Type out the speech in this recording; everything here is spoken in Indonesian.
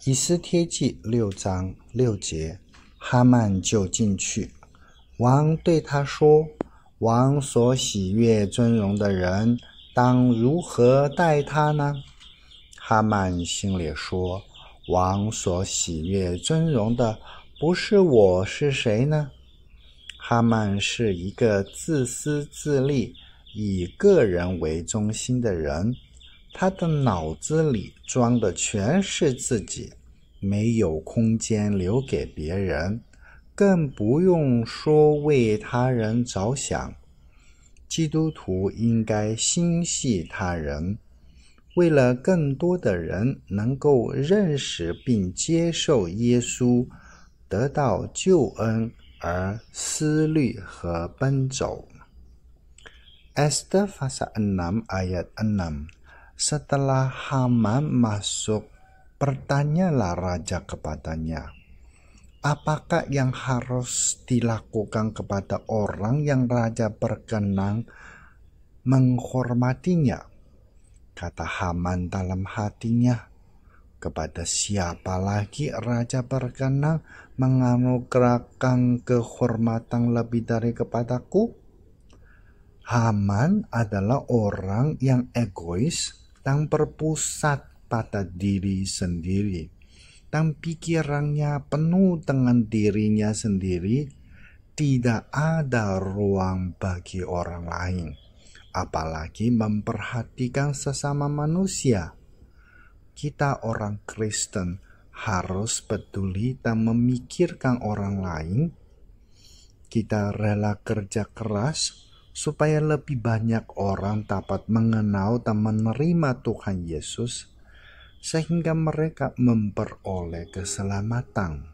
《以斯帖记》六章六节，哈曼就进去。王对他说：“王所喜悦尊荣的人，当如何待他呢？”哈曼心里说：“王所喜悦尊荣的，不是我是谁呢？”哈曼是一个自私自利、以个人为中心的人。他的脑子里装的全是自己，没有空间留给别人，更不用说为他人着想。基督徒应该心系他人，为了更多的人能够认识并接受耶稣，得到救恩而思虑和奔走。เอสเดฟาซ e เ Setelah Haman masuk, pertanyalah raja kepadanya, "Apakah yang harus dilakukan kepada orang yang raja berkenang menghormatinya?" Kata Haman dalam hatinya, "Kepada siapa lagi raja berkenan menganugerahkan kehormatan lebih dari kepadaku?" Haman adalah orang yang egois tang berpusat pada diri sendiri. Tang pikirannya penuh dengan dirinya sendiri, tidak ada ruang bagi orang lain, apalagi memperhatikan sesama manusia. Kita orang Kristen harus peduli dan memikirkan orang lain. Kita rela kerja keras supaya lebih banyak orang dapat mengenal dan menerima Tuhan Yesus sehingga mereka memperoleh keselamatan.